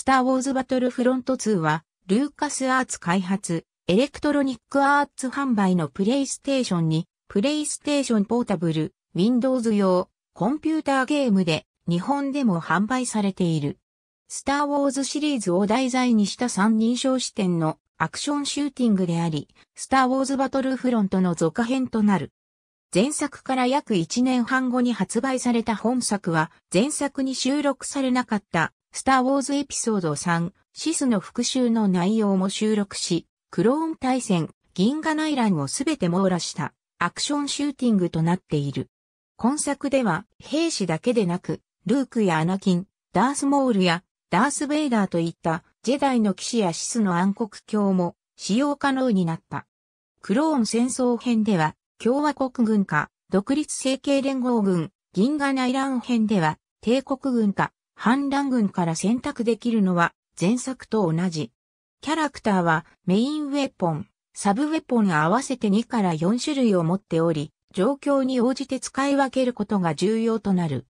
スター・ウォーズ・バトルフロント2は、ルーカスアーツ開発、エレクトロニックアーツ販売のプレイステーションに、プレイステーションポータブル、Windows 用、コンピューターゲームで、日本でも販売されている。スター・ウォーズシリーズを題材にした三人称視点のアクションシューティングであり、スター・ウォーズ・バトルフロントの続編となる。前作から約1年半後に発売された本作は、前作に収録されなかったスター・ウォーズエピソード3、シスの復讐の内容も収録し、クローン対戦、銀河内乱をすべて網羅したアクションシューティングとなっている。今作では兵士だけでなく、ルークやアナキン、ダース・モールやダース・ベイダーといったジェダイの騎士やシスの暗黒鏡も使用可能になった。クローン戦争編では共和国軍か独立政権連合軍、銀河内乱編では帝国軍か反乱軍から選択できるのは前作と同じ。キャラクターはメインウェポン、サブウェポン合わせて2から4種類を持っており、状況に応じて使い分けることが重要となる。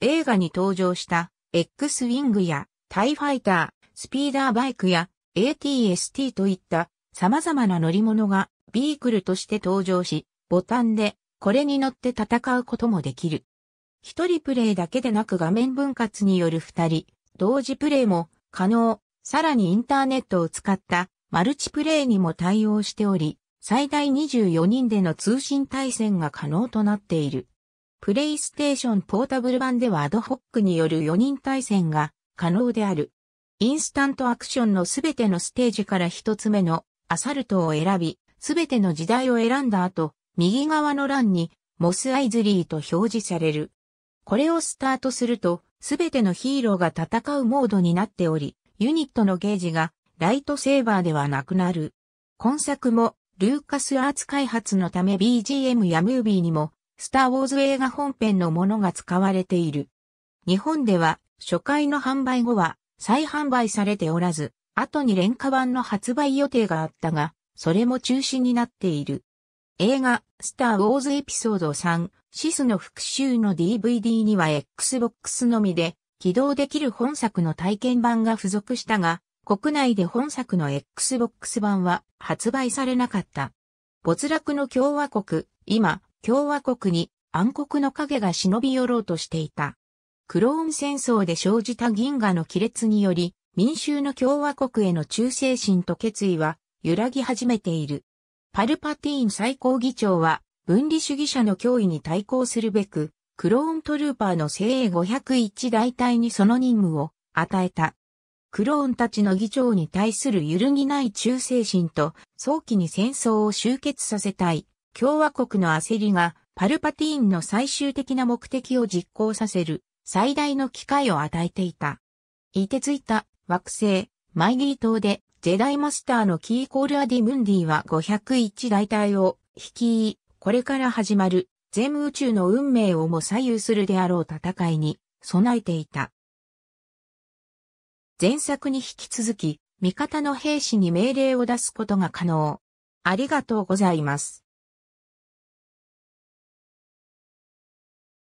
映画に登場した X ウィングやタイファイター、スピーダーバイクや ATST といった様々な乗り物がビークルとして登場し、ボタンでこれに乗って戦うこともできる。一人プレイだけでなく画面分割による二人、同時プレイも可能、さらにインターネットを使ったマルチプレイにも対応しており、最大24人での通信対戦が可能となっている。プレイステーションポータブル版ではアドホックによる4人対戦が可能である。インスタントアクションのすべてのステージから一つ目のアサルトを選び、すべての時代を選んだ後、右側の欄にモスアイズリーと表示される。これをスタートすると、すべてのヒーローが戦うモードになっており、ユニットのゲージがライトセーバーではなくなる。今作も、ルーカスアーツ開発のため BGM やムービーにも、スター・ウォーズ映画本編のものが使われている。日本では、初回の販売後は、再販売されておらず、後に廉価版の発売予定があったが、それも中止になっている。映画、スター・ウォーズエピソード3、シスの復讐の DVD には Xbox のみで起動できる本作の体験版が付属したが、国内で本作の Xbox 版は発売されなかった。没落の共和国、今、共和国に暗黒の影が忍び寄ろうとしていた。クローン戦争で生じた銀河の亀裂により、民衆の共和国への忠誠心と決意は揺らぎ始めている。パルパティーン最高議長は、分離主義者の脅威に対抗するべく、クローントルーパーの精鋭501大隊にその任務を与えた。クローンたちの議長に対する揺るぎない忠誠心と早期に戦争を終結させたい共和国の焦りがパルパティーンの最終的な目的を実行させる最大の機会を与えていた。凍てついた惑星マイギー島でジェダイマスターのキーコールアディムンディは501大隊を率い、これから始まる全宇宙の運命をも左右するであろう戦いに備えていた。前作に引き続き、味方の兵士に命令を出すことが可能。ありがとうございます。